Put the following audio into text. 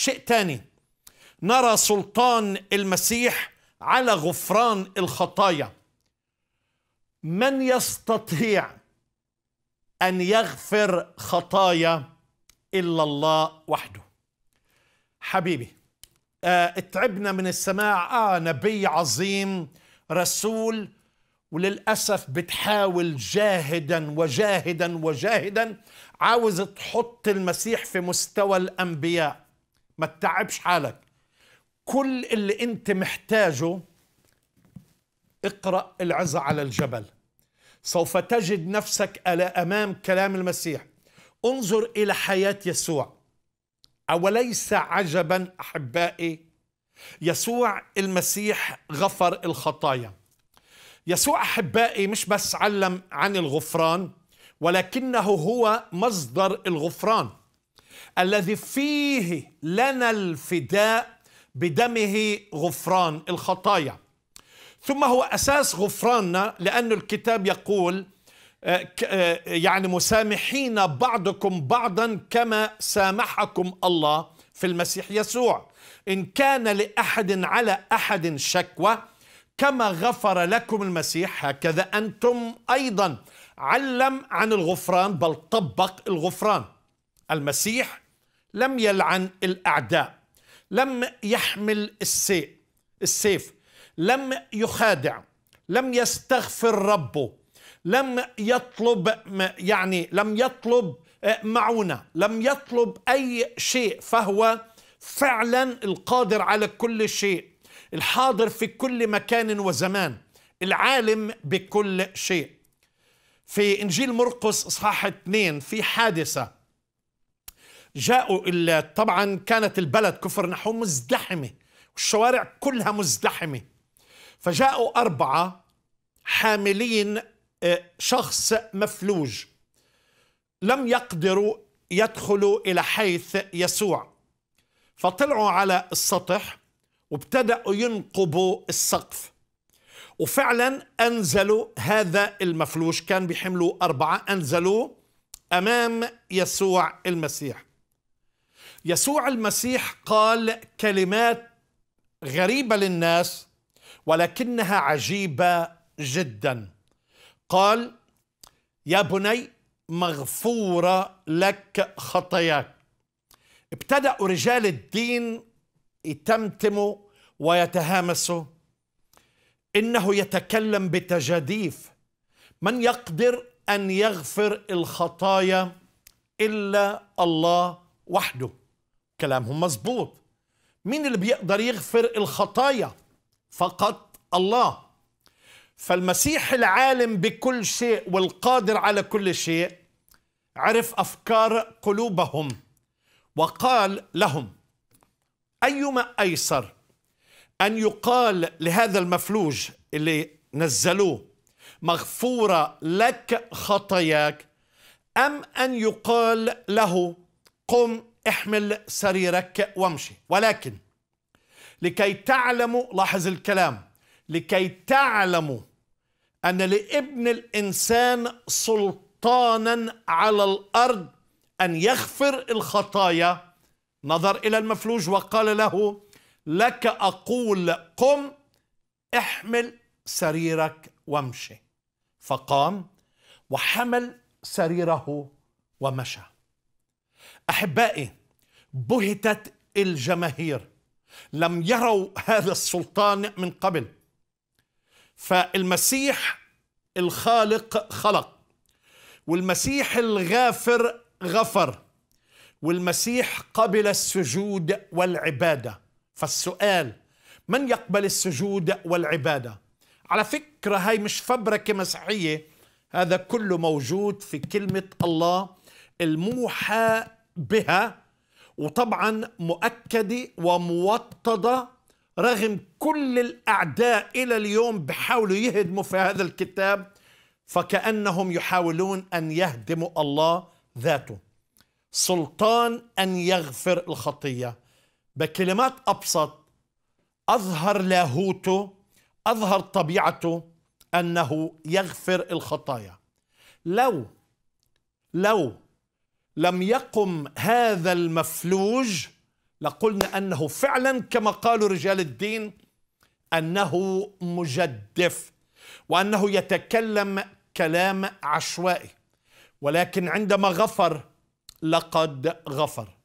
شيء تاني نرى سلطان المسيح على غفران الخطايا من يستطيع ان يغفر خطايا الا الله وحده حبيبي آه اتعبنا من السماع اه نبي عظيم رسول وللاسف بتحاول جاهدا وجاهدا وجاهدا عاوز تحط المسيح في مستوى الانبياء ما تتعبش حالك كل اللي انت محتاجه اقرأ العزة على الجبل سوف تجد نفسك أمام كلام المسيح انظر إلى حياة يسوع أوليس عجبا أحبائي يسوع المسيح غفر الخطايا يسوع أحبائي مش بس علم عن الغفران ولكنه هو مصدر الغفران الذي فيه لنا الفداء بدمه غفران الخطايا ثم هو أساس غفراننا لأن الكتاب يقول آه، آه، يعني مسامحين بعضكم بعضا كما سامحكم الله في المسيح يسوع إن كان لأحد على أحد شكوى كما غفر لكم المسيح هكذا أنتم أيضا علم عن الغفران بل طبق الغفران المسيح لم يلعن الأعداء لم يحمل السيف السيف لم يخادع لم يستغفر ربه لم يطلب يعني لم يطلب آه، معونه لم يطلب اي شيء فهو فعلا القادر على كل شيء الحاضر في كل مكان وزمان العالم بكل شيء في انجيل مرقس اصحاح 2 في حادثه جاءوا طبعا كانت البلد كفر نحو مزدحمة والشوارع كلها مزدحمة فجاءوا أربعة حاملين آه، شخص مفلوج لم يقدروا يدخلوا إلى حيث يسوع فطلعوا على السطح وابتدأوا ينقبوا السقف وفعلا أنزلوا هذا المفلوج كان بيحملوا أربعة أنزلوه أمام يسوع المسيح يسوع المسيح قال كلمات غريبه للناس ولكنها عجيبه جدا قال يا بني مغفوره لك خطاياك ابتدأوا رجال الدين يتمتموا ويتهامسوا إنه يتكلم بتجاديف من يقدر أن يغفر الخطايا إلا الله وحده كلامهم مظبوط مين اللي بيقدر يغفر الخطايا فقط الله فالمسيح العالم بكل شيء والقادر على كل شيء عرف افكار قلوبهم وقال لهم ايما ايسر ان يقال لهذا المفلوج اللي نزلوه مغفوره لك خطاياك ام ان يقال له قم احمل سريرك وامشي ولكن لكي تعلموا لاحظ الكلام لكي تعلموا أن لابن الإنسان سلطانا على الأرض أن يغفر الخطايا نظر إلى المفلوج وقال له لك أقول قم احمل سريرك وامشي فقام وحمل سريره ومشى احبائي بهتت الجماهير لم يروا هذا السلطان من قبل فالمسيح الخالق خلق والمسيح الغافر غفر والمسيح قبل السجود والعباده فالسؤال من يقبل السجود والعباده على فكره هاي مش فبركه مسيحيه هذا كله موجود في كلمه الله الموحى بها وطبعا مؤكده وموطده رغم كل الاعداء الى اليوم بحاولوا يهدموا في هذا الكتاب فكانهم يحاولون ان يهدموا الله ذاته سلطان ان يغفر الخطيه بكلمات ابسط اظهر لاهوته اظهر طبيعته انه يغفر الخطايا لو لو لم يقم هذا المفلوج لقلنا انه فعلا كما قالوا رجال الدين انه مجدف وانه يتكلم كلام عشوائي ولكن عندما غفر لقد غفر